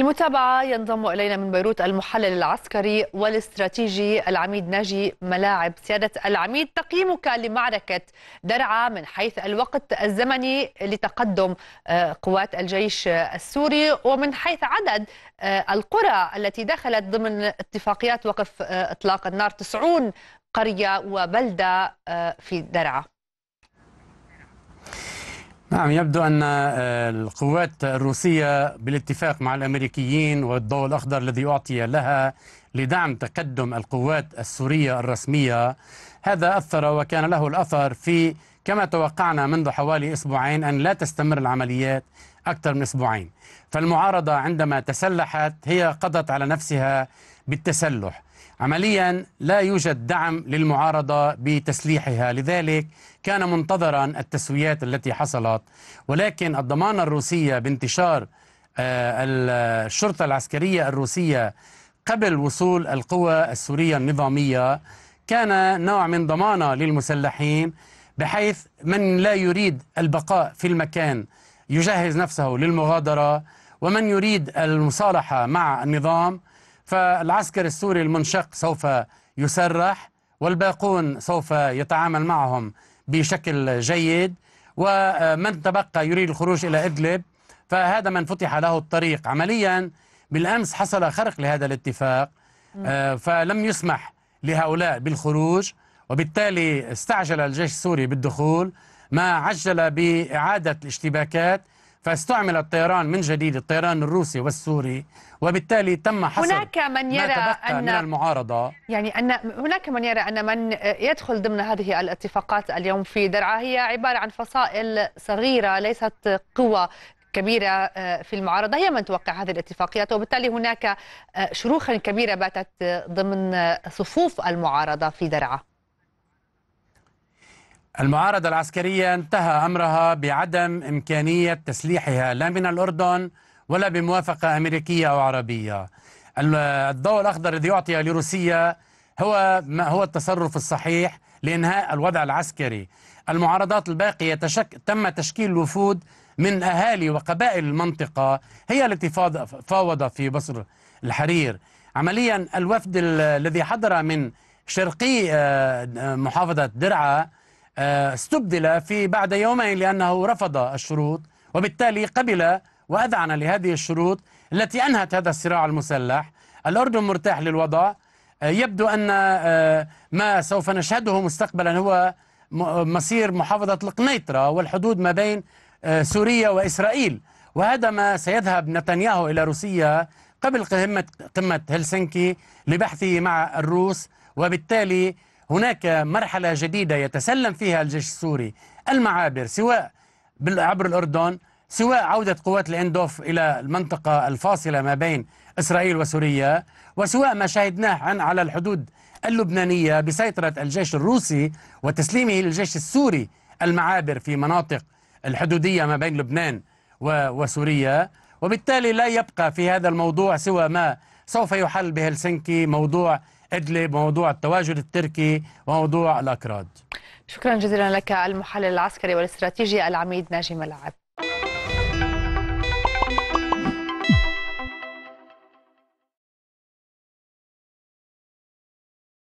المتابعة ينضم إلينا من بيروت المحلل العسكري والاستراتيجي العميد ناجي ملاعب سيادة العميد تقييمك لمعركة درعا من حيث الوقت الزمني لتقدم آه، قوات الجيش السوري ومن حيث عدد آه، القرى التي دخلت ضمن اتفاقيات وقف آه، إطلاق النار تسعون قرية وبلدة في درعا نعم يبدو أن آه، القوات الروسية بالاتفاق مع الأمريكيين والضوء الأخضر الذي أعطي لها لدعم تقدم القوات السورية الرسمية هذا أثر وكان له الأثر في كما توقعنا منذ حوالي أسبوعين أن لا تستمر العمليات أكثر من أسبوعين فالمعارضة عندما تسلحت هي قضت على نفسها بالتسلح عمليا لا يوجد دعم للمعارضة بتسليحها لذلك كان منتظرا التسويات التي حصلت ولكن الضمانة الروسية بانتشار آه، الشرطة العسكرية الروسية قبل وصول القوى السورية النظامية كان نوع من ضمانة للمسلحين بحيث من لا يريد البقاء في المكان يجهز نفسه للمغادرة ومن يريد المصالحة مع النظام فالعسكر السوري المنشق سوف يسرح والباقون سوف يتعامل معهم بشكل جيد ومن تبقى يريد الخروج إلى إدلب فهذا من فتح له الطريق عمليا بالأمس حصل خرق لهذا الاتفاق آه، فلم يسمح لهؤلاء بالخروج وبالتالي استعجل الجيش السوري بالدخول ما عجل بإعادة الاشتباكات فاستعمل الطيران من جديد الطيران الروسي والسوري وبالتالي تم حصر هناك من يرى أن من المعارضة يعني أن هناك من يرى أن من يدخل ضمن هذه الاتفاقات اليوم في درعا هي عبارة عن فصائل صغيرة ليست قوى كبيرة آه، في المعارضة هي من توقع هذه الاتفاقيات وبالتالي هناك آه، شروخا كبيرة باتت ضمن صفوف المعارضة في درعا المعارضة العسكرية انتهى أمرها بعدم إمكانية تسليحها لا من الأردن ولا بموافقة أمريكية أو عربية الضوء الأخضر الذي يعطي لروسيا هو ما هو التصرف الصحيح لإنهاء الوضع العسكري المعارضات الباقية تشك... تم تشكيل وفود من أهالي وقبائل المنطقة هي التي فاوض في بصر الحرير عمليا الوفد الذي حضر من شرقي آه، محافظة درعا آه، استبدل في بعد يومين لأنه رفض الشروط وبالتالي قبل وأذعن لهذه الشروط التي أنهت هذا الصراع المسلح الأردن مرتاح للوضع آه، يبدو أن آه، ما سوف نشهده مستقبلا هو مصير محافظة القنيطرة والحدود ما بين سوريا وإسرائيل وهذا ما سيذهب نتنياهو إلى روسيا قبل قمة هلسنكي لبحثه مع الروس وبالتالي هناك مرحلة جديدة يتسلم فيها الجيش السوري المعابر سواء عبر الأردن سواء عودة قوات الاندوف إلى المنطقة الفاصلة ما بين إسرائيل وسوريا وسواء ما شاهدناه عن على الحدود اللبنانية بسيطرة الجيش الروسي وتسليمه للجيش السوري المعابر في مناطق الحدودية ما بين لبنان وسوريا وبالتالي لا يبقى في هذا الموضوع سوى ما سوف يحل بهلسنكي موضوع إدلب وموضوع التواجد التركي وموضوع الأكراد شكرا جزيلا لك المحلل العسكري والاستراتيجي العميد ناجي ملعب